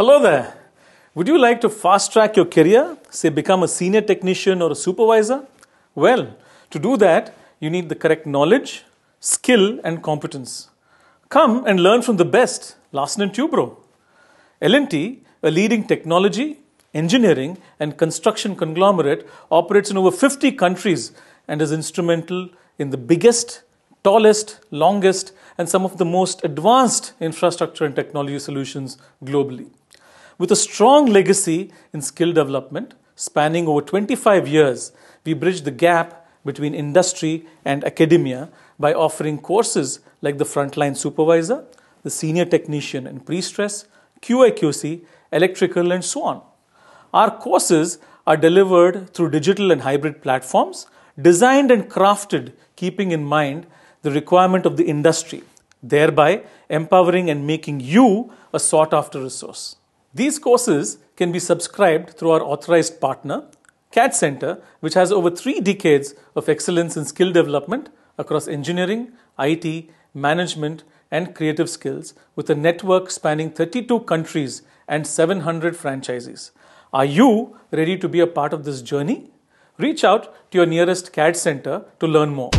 Hello there. Would you like to fast track your career, say become a senior technician or a supervisor? Well, to do that, you need the correct knowledge, skill, and competence. Come and learn from the best, Larsen & Tubro. L&T, a leading technology, engineering, and construction conglomerate, operates in over 50 countries and is instrumental in the biggest, tallest, longest, and some of the most advanced infrastructure and technology solutions globally. With a strong legacy in skill development spanning over 25 years, we bridge the gap between industry and academia by offering courses like the frontline supervisor, the senior technician in pre-stress, QAQC, electrical and so on. Our courses are delivered through digital and hybrid platforms designed and crafted keeping in mind the requirement of the industry, thereby empowering and making you a sought after resource. These courses can be subscribed through our authorized partner, CAD Center, which has over three decades of excellence in skill development across engineering, IT, management, and creative skills with a network spanning 32 countries and 700 franchises. Are you ready to be a part of this journey? Reach out to your nearest CAD Center to learn more.